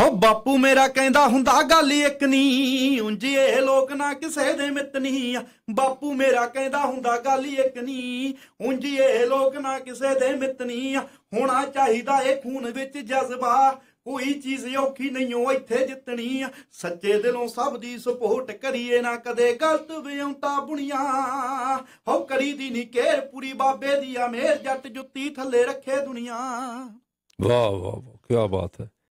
ਹੋ ਬਾਪੂ ਮੇਰਾ ਕਹਿੰਦਾ ਹੁੰਦਾ ਗੱਲ ਇੱਕ ਨਹੀਂ ਉਂਝੇ ਲੋਕ ਨਾ ਕਿਸੇ ਦੇ ਮਿੱਤ ਨਹੀਂ ਬਾਪੂ ਮੇਰਾ ਕਹਿੰਦਾ ਹੁੰਦਾ ਗੱਲ ਇੱਕ ਨਹੀਂ ਉਂਝੇ ਲੋਕ ਨਾ ਕਿਸੇ ਦੇ ਮਿੱਤ ਨਹੀਂ ਹੋਣਾ ਚਾਹੀਦਾ ਇਹ ਖੂਨ ਵਿੱਚ ਜਜ਼ਬਾ ਕੋਈ ਚੀਜ਼ ਔਖੀ ਨਹੀਂ ਹੋ ਇੱਥੇ ਜਿੱਤਣੀ ਸੱਚੇ ਦਿਲੋਂ ਸਭ ਦੀ ਸਪੋਰਟ ਕਰੀਏ ਨਾ ਕਦੇ ਗਲਤ ਵਿਉਂਤਾ ਬੁਣੀਆਂ ਹੋ ਕਰੀ ਦੀ ਨਹੀਂ ਕੇਰ ਪੂਰੀ ਬਾਬੇ ਦੀ ਆ ਮੇਰ ਜੱਟ ਜੁੱਤੀ ਥੱਲੇ ਰੱਖੇ ਦੁਨੀਆ वाह वाह वाह क्या बात है